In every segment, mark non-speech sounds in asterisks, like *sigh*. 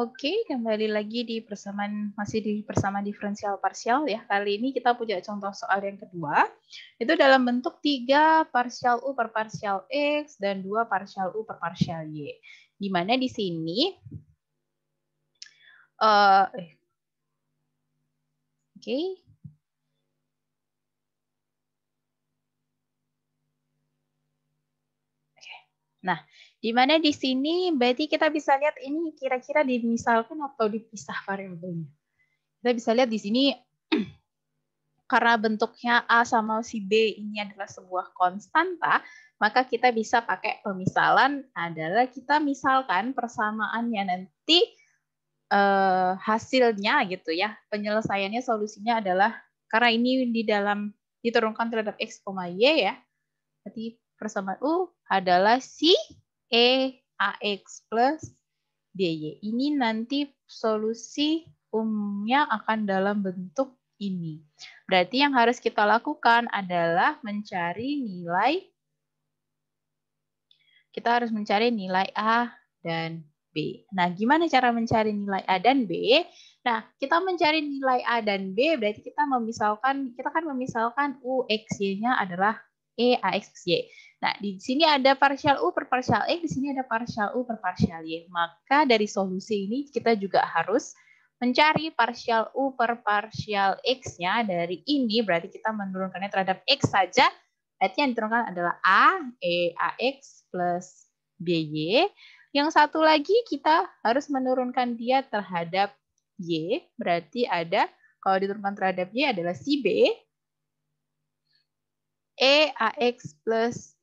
Oke, kembali lagi di persamaan masih di persamaan diferensial parsial ya. Kali ini kita punya contoh soal yang kedua. Itu dalam bentuk 3 parsial U per parsial X dan 2 parsial U per parsial Y. Di mana di sini uh, Oke. Okay. Nah, di mana di sini berarti kita bisa lihat ini kira-kira dimisalkan atau dipisah variabelnya. Kita bisa lihat di sini *clears throat* karena bentuknya A sama si B ini adalah sebuah konstanta, maka kita bisa pakai pemisalan adalah kita misalkan persamaannya nanti eh, hasilnya gitu ya, penyelesaiannya solusinya adalah karena ini di dalam diturunkan terhadap X, Y ya, berarti persamaan U adalah si E AX plus dy Ini nanti solusi umumnya akan dalam bentuk ini. Berarti yang harus kita lakukan adalah mencari nilai kita harus mencari nilai A dan B. Nah, gimana cara mencari nilai A dan B? Nah, kita mencari nilai A dan B berarti kita memisalkan kita kan memisalkan U X nya adalah E, AX plus Y. Nah, di sini ada parsial U per parsial X, di sini ada parsial U per parsial Y. Maka dari solusi ini kita juga harus mencari parsial U per parsial X-nya. Dari ini berarti kita menurunkannya terhadap X saja. Berarti yang diturunkan adalah A, E, AX plus BY. Yang satu lagi kita harus menurunkan dia terhadap Y. Berarti ada, kalau diturunkan terhadap Y adalah si B. E AX plus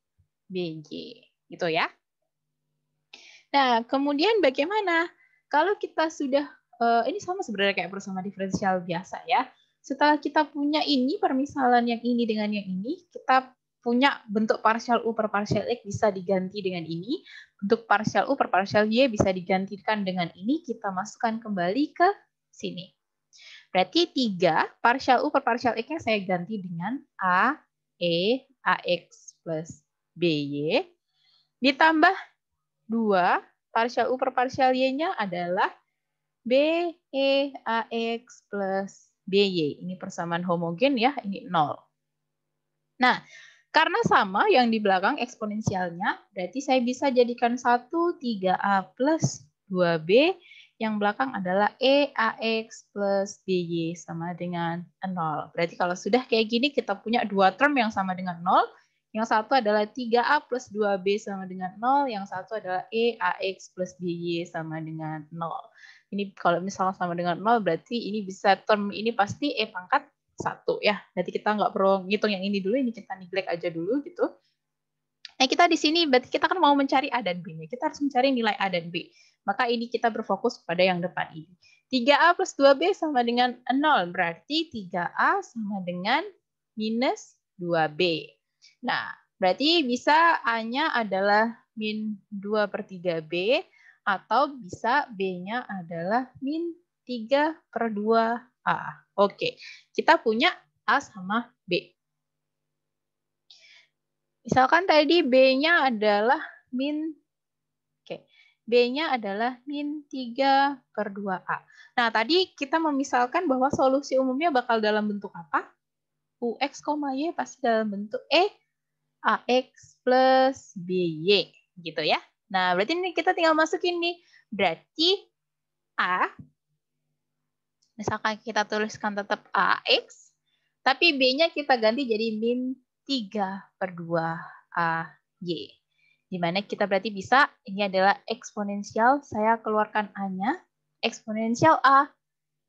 bg, Gitu ya. Nah, kemudian bagaimana? Kalau kita sudah, uh, ini sama sebenarnya kayak persamaan diferensial biasa ya. Setelah kita punya ini, permisalan yang ini dengan yang ini, kita punya bentuk parsial U per parsial X bisa diganti dengan ini. Bentuk parsial U per parsial Y bisa digantikan dengan ini. Kita masukkan kembali ke sini. Berarti 3, parsial U per parsial X-nya saya ganti dengan A E AX plus BY ditambah 2 parsial U per parsial Y-nya adalah B E AX plus BY. Ini persamaan homogen ya, ini 0. Nah, karena sama yang di belakang eksponensialnya, berarti saya bisa jadikan 1 3A plus 2B yang belakang adalah e x plus BY sama dengan 0. Berarti kalau sudah kayak gini, kita punya dua term yang sama dengan 0. Yang satu adalah 3A plus 2B sama dengan 0. Yang satu adalah e x plus BY sama dengan 0. Ini kalau misalnya sama dengan 0, berarti ini bisa term ini pasti E pangkat 1 ya. Berarti kita nggak perlu ngitung yang ini dulu, ini kita neglect aja dulu gitu. Nah, kita di sini berarti kita kan mau mencari A dan B-nya. Kita harus mencari nilai A dan B. Maka ini kita berfokus pada yang depan ini. 3A plus 2B sama dengan 0. Berarti 3A sama dengan minus 2B. Nah, berarti bisa A-nya adalah min 2 per 3B atau bisa B-nya adalah min 3 per 2A. Oke, kita punya A sama B. Misalkan tadi B-nya adalah min Oke. Okay. B-nya adalah min 3 per 2A. Nah, tadi kita memisalkan bahwa solusi umumnya bakal dalam bentuk apa? UX, Y pasti dalam bentuk E, AX plus BY. Gitu ya. Nah, berarti ini kita tinggal masukin nih. Berarti A, misalkan kita tuliskan tetap AX, tapi B-nya kita ganti jadi min 3 per 2 AY. Dimana kita berarti bisa, ini adalah eksponensial, saya keluarkan A-nya, eksponensial A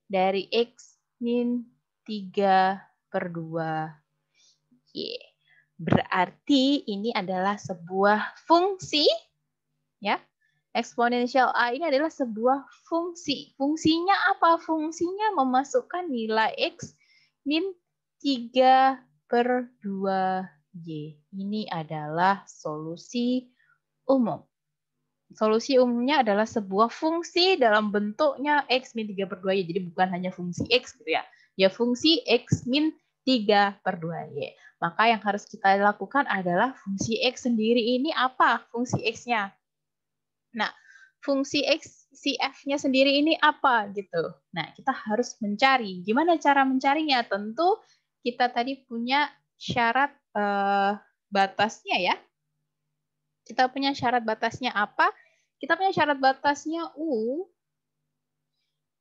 dari X min 3 per 2 Y. Berarti ini adalah sebuah fungsi, ya, eksponensial A ini adalah sebuah fungsi. Fungsinya apa? Fungsinya memasukkan nilai X min 3 per 2Y. Ini adalah solusi umum. Solusi umumnya adalah sebuah fungsi dalam bentuknya X min 3 per 2Y. Jadi bukan hanya fungsi X gitu ya. Ya fungsi X min 3 per 2Y. Maka yang harus kita lakukan adalah fungsi X sendiri ini apa fungsi X-nya? Nah, fungsi X, si F-nya sendiri ini apa gitu. Nah, kita harus mencari. Gimana cara mencarinya? Tentu kita tadi punya syarat eh, batasnya ya. Kita punya syarat batasnya apa? Kita punya syarat batasnya U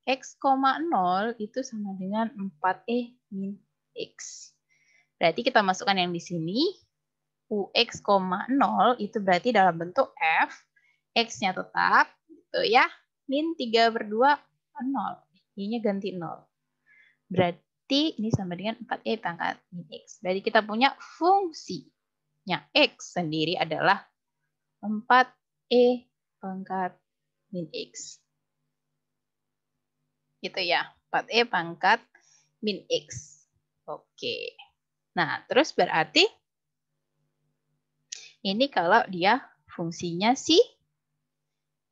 X, 0 itu sama dengan 4E min X. Berarti kita masukkan yang di sini. U, X, 0 itu berarti dalam bentuk F. X-nya tetap, gitu ya. Min 3 per 2, 0. Y-nya ganti 0. Berarti T ini sama dengan 4E pangkat min X. Berarti kita punya fungsinya X sendiri adalah 4E pangkat min X. Gitu ya, 4E pangkat min X. Oke. Nah, terus berarti ini kalau dia fungsinya si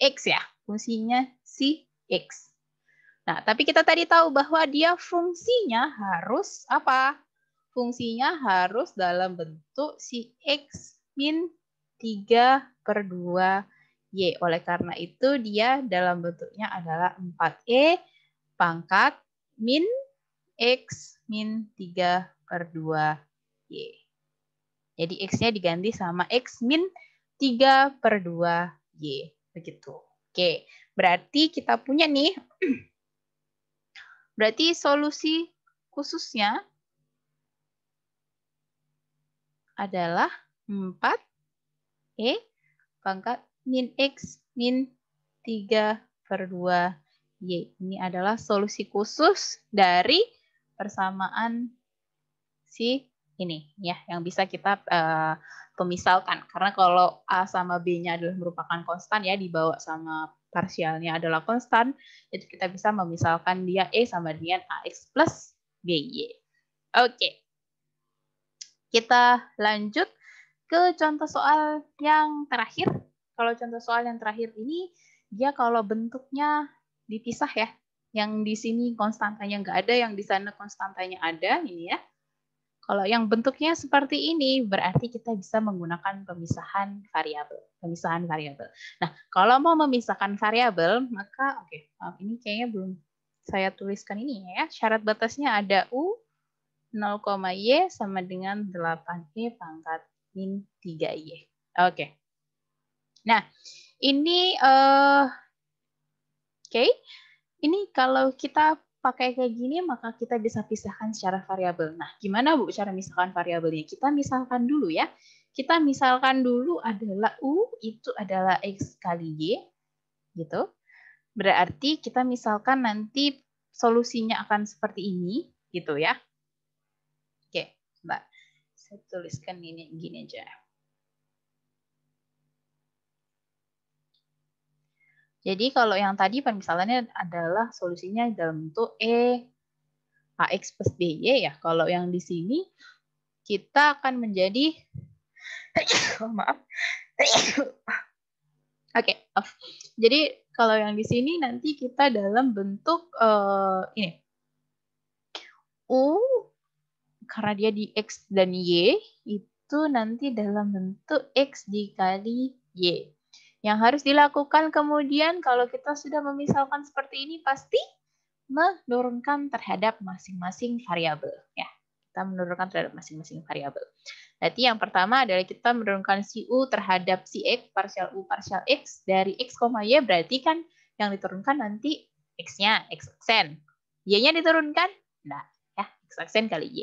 X ya, fungsinya si X. Nah, tapi kita tadi tahu bahwa dia fungsinya harus apa? Fungsinya harus dalam bentuk si X min 3 per 2 Y. Oleh karena itu, dia dalam bentuknya adalah 4E pangkat min X min 3 per 2 Y. Jadi X-nya diganti sama X min 3 per 2 Y. Begitu. Oke, berarti kita punya nih *clears throat* Berarti solusi khususnya adalah 4E pangkat min X min 3 per 2Y. Ini adalah solusi khusus dari persamaan si ini ya yang bisa kita uh, pemisalkan karena kalau A sama B-nya adalah merupakan konstan ya dibawa sama parsialnya adalah konstan, itu kita bisa memisalkan dia E sama dengan AX plus BY. Oke. Kita lanjut ke contoh soal yang terakhir. Kalau contoh soal yang terakhir ini, dia kalau bentuknya dipisah ya. Yang di sini konstantanya nggak ada, yang di sana konstantanya ada, ini ya. Kalau yang bentuknya seperti ini berarti kita bisa menggunakan pemisahan variabel, pemisahan variabel. Nah, kalau mau memisahkan variabel, maka oke, okay, ini kayaknya belum saya tuliskan ini ya. Syarat batasnya ada U 0, Y sama dengan 8E pangkat min 3Y. Oke. Okay. Nah, ini uh, oke. Okay. Ini kalau kita pakai kayak gini maka kita bisa pisahkan secara variabel. Nah, gimana Bu cara misalkan variabelnya? Kita misalkan dulu ya. Kita misalkan dulu adalah U itu adalah X kali Y. Gitu. Berarti kita misalkan nanti solusinya akan seperti ini. Gitu ya. Oke, Mbak. Saya tuliskan ini gini aja. Jadi kalau yang tadi permisalannya adalah solusinya dalam bentuk E AX plus BY ya. Kalau yang di sini kita akan menjadi *coughs* oh, maaf. *coughs* Oke, okay. jadi kalau yang di sini nanti kita dalam bentuk uh, ini U karena dia di X dan Y, itu nanti dalam bentuk X dikali Y. Yang harus dilakukan kemudian kalau kita sudah memisalkan seperti ini pasti menurunkan terhadap masing-masing variabel ya. Kita menurunkan terhadap masing-masing variabel. Berarti yang pertama adalah kita menurunkan si U terhadap si X, parsial U, parsial X, dari X, Y berarti kan yang diturunkan nanti X-nya, X aksen. Y-nya diturunkan? Enggak, ya, X aksen kali Y.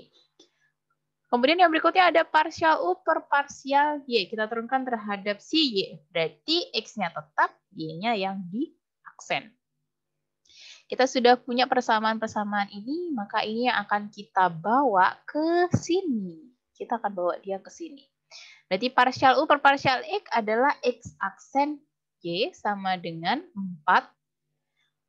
Kemudian yang berikutnya ada parsial U per parsial Y. Kita turunkan terhadap si Y. Berarti X-nya tetap, Y-nya yang di aksen. Kita sudah punya persamaan-persamaan ini, maka ini yang akan kita bawa ke sini. Kita akan bawa dia ke sini. Berarti parsial U per parsial X adalah X aksen Y sama dengan 4.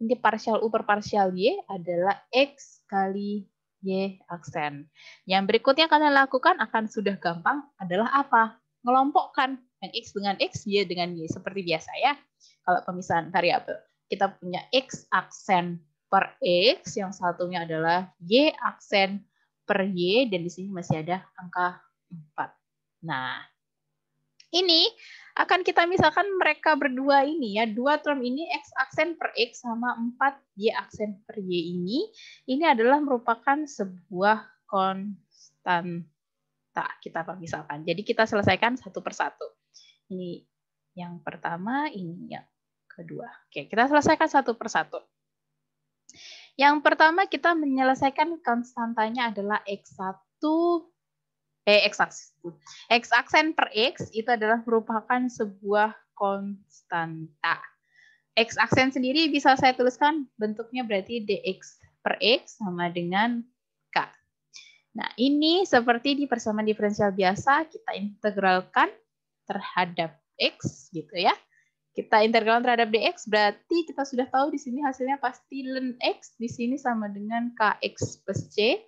Ini parsial U per parsial Y adalah X kali Y aksen. Yang berikutnya kalian lakukan akan sudah gampang adalah apa? Ngelompokkan yang X dengan X, Y dengan Y. Seperti biasa ya, kalau pemisahan variabel. Kita punya X aksen per X, yang satunya adalah Y aksen per Y, dan di sini masih ada angka 4. Nah, ini akan kita misalkan mereka berdua ini ya, dua term ini X aksen per X sama 4 Y aksen per Y ini, ini adalah merupakan sebuah konstanta kita misalkan. Jadi kita selesaikan satu persatu. Ini yang pertama, ini yang kedua. Oke, kita selesaikan satu persatu. Yang pertama kita menyelesaikan konstantanya adalah X1 eh x aksen x aksen per x itu adalah merupakan sebuah konstanta. X aksen sendiri bisa saya tuliskan bentuknya berarti dx per x sama dengan k. Nah, ini seperti di persamaan diferensial biasa kita integralkan terhadap x gitu ya. Kita integral terhadap dx berarti kita sudah tahu di sini hasilnya pasti ln x di sini sama dengan kx plus c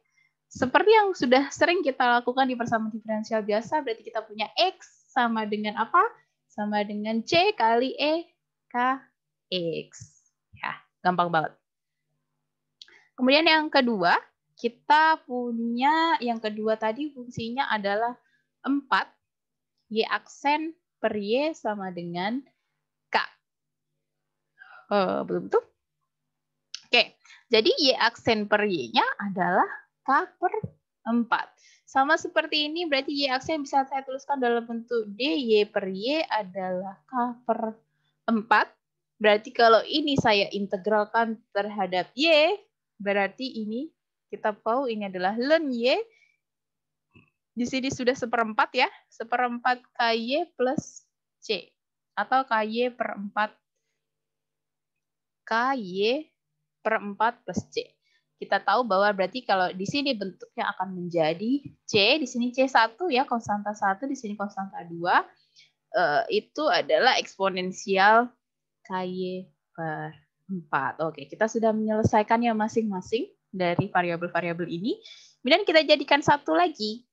seperti yang sudah sering kita lakukan di persamaan diferensial biasa, berarti kita punya X sama dengan apa? Sama dengan C kali E k x. Ya, gampang banget. Kemudian yang kedua, kita punya yang kedua tadi fungsinya adalah 4 Y aksen per Y sama dengan K. Uh, belum tuh? Oke, jadi Y aksen per Y-nya adalah K per 4. Sama seperti ini berarti Y yang bisa saya tuliskan dalam bentuk DY per Y adalah K per 4. Berarti kalau ini saya integralkan terhadap Y, berarti ini kita tahu ini adalah ln Y. Di sini sudah seperempat ya, seperempat KY plus C. Atau KY per 4 KY per 4 plus C kita tahu bahwa berarti kalau di sini bentuknya akan menjadi C, di sini C1 ya, konstanta 1, di sini konstanta 2, eh, itu adalah eksponensial KY per 4. Oke, kita sudah menyelesaikannya masing-masing dari variabel-variabel ini. Kemudian kita jadikan satu lagi.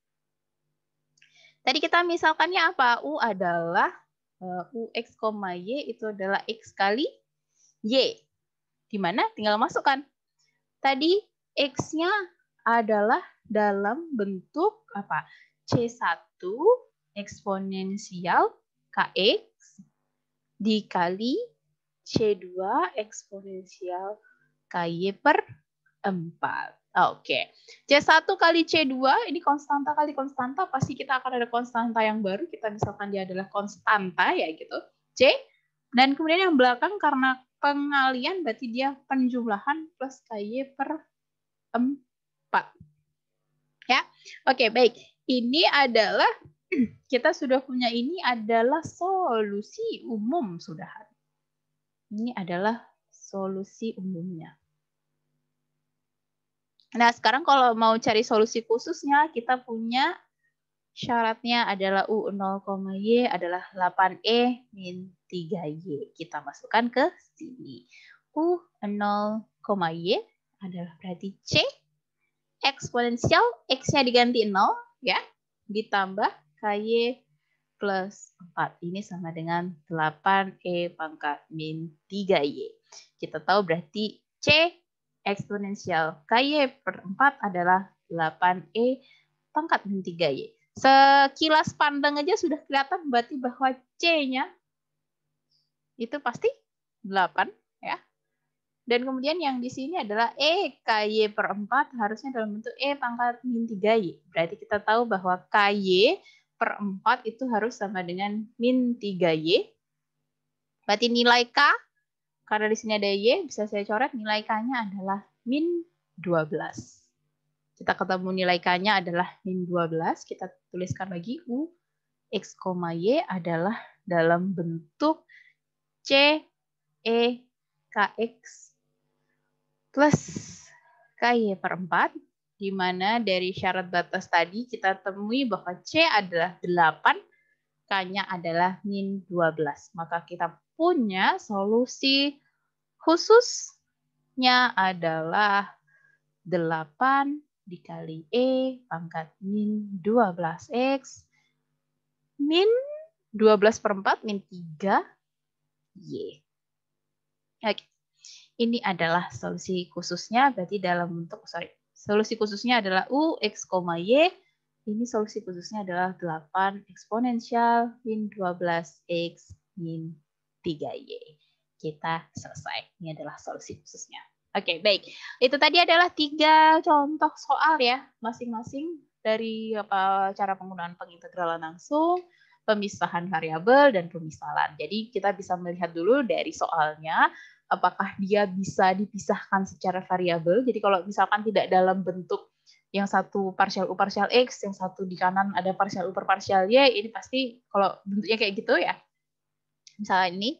Tadi kita misalkannya apa? U adalah eh, UX, Y itu adalah X kali Y. Di mana? Tinggal masukkan Tadi X-nya adalah dalam bentuk apa? C1 eksponensial KX dikali C2 eksponensial KY per 4. Oke. C1 kali C2, ini konstanta kali konstanta, pasti kita akan ada konstanta yang baru, kita misalkan dia adalah konstanta ya gitu, C. Dan kemudian yang belakang karena pengalian berarti dia penjumlahan plus KY per 4. Ya. Oke, baik. Ini adalah *clears throat* kita sudah punya ini adalah solusi umum sudah Ini adalah solusi umumnya. Nah, sekarang kalau mau cari solusi khususnya, kita punya syaratnya adalah U0,Y adalah 8E min 3Y. Kita masukkan ke sini. U0,Y adalah berarti C eksponensial X-nya diganti 0 ya ditambah KY plus 4. Ini sama dengan 8E pangkat min 3Y. Kita tahu berarti C eksponensial KY per 4 adalah 8E pangkat min 3Y. Sekilas pandang aja sudah kelihatan berarti bahwa C-nya itu pasti 8 ya. Dan kemudian yang di sini adalah E KY per 4 harusnya dalam bentuk E pangkat min 3Y. Berarti kita tahu bahwa KY per 4 itu harus sama dengan min 3Y. Berarti nilai K, karena di sini ada Y, bisa saya coret nilai K-nya adalah min 12. Kita ketemu nilai K-nya adalah min 12. Kita tuliskan lagi U X, Y adalah dalam bentuk C E KX plus KY per 4, di mana dari syarat batas tadi kita temui bahwa C adalah 8, K-nya adalah min 12. Maka kita punya solusi khususnya adalah 8 dikali E pangkat min 12X min 12 per 4 min 3 Y. Oke. Ini adalah solusi khususnya berarti dalam bentuk sorry. Solusi khususnya adalah U, X, Y. Ini solusi khususnya adalah 8 eksponensial min 12X min 3Y. Kita selesai. Ini adalah solusi khususnya. Oke, okay, baik. Itu tadi adalah tiga contoh soal ya, masing-masing dari apa, cara penggunaan pengintegralan langsung, pemisahan variabel, dan pemisalan. Jadi kita bisa melihat dulu dari soalnya, apakah dia bisa dipisahkan secara variabel. Jadi kalau misalkan tidak dalam bentuk yang satu parsial U parsial X, yang satu di kanan ada parsial U per parsial Y, ini pasti kalau bentuknya kayak gitu ya. Misalnya ini,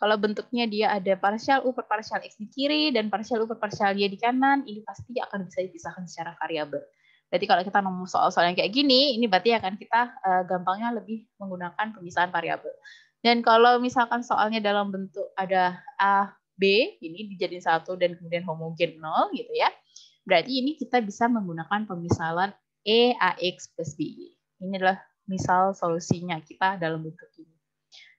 kalau bentuknya dia ada parsial U per parsial X di kiri dan parsial U per parsial Y di kanan, ini pasti akan bisa dipisahkan secara variabel. Berarti kalau kita nemu soal-soal yang kayak gini, ini berarti akan kita uh, gampangnya lebih menggunakan pemisahan variabel. Dan kalau misalkan soalnya dalam bentuk ada A, B, ini dijadiin satu dan kemudian homogen nol gitu ya. Berarti ini kita bisa menggunakan pemisahan E, x plus b. Ini adalah misal solusinya kita dalam bentuk ini.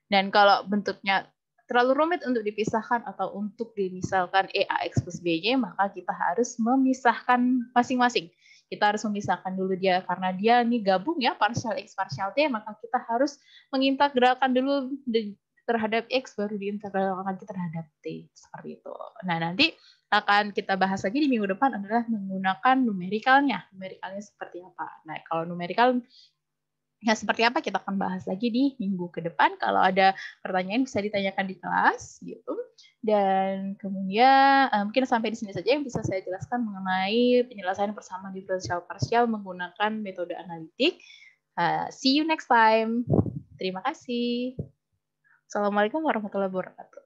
Dan kalau bentuknya terlalu rumit untuk dipisahkan atau untuk dimisalkan EAX plus y maka kita harus memisahkan masing-masing. Kita harus memisahkan dulu dia karena dia ini gabung ya partial X partial T, maka kita harus mengintegralkan dulu terhadap X baru diintegralkan terhadap T. Seperti itu. Nah, nanti akan kita bahas lagi di minggu depan adalah menggunakan numerikalnya. Numerikalnya seperti apa? Nah, kalau numerikal Ya, seperti apa kita akan bahas lagi di minggu ke depan. Kalau ada pertanyaan bisa ditanyakan di kelas gitu. Dan kemudian eh, mungkin sampai di sini saja yang bisa saya jelaskan mengenai penyelesaian bersama diferensial parsial menggunakan metode analitik. Uh, see you next time. Terima kasih. Assalamualaikum warahmatullahi wabarakatuh.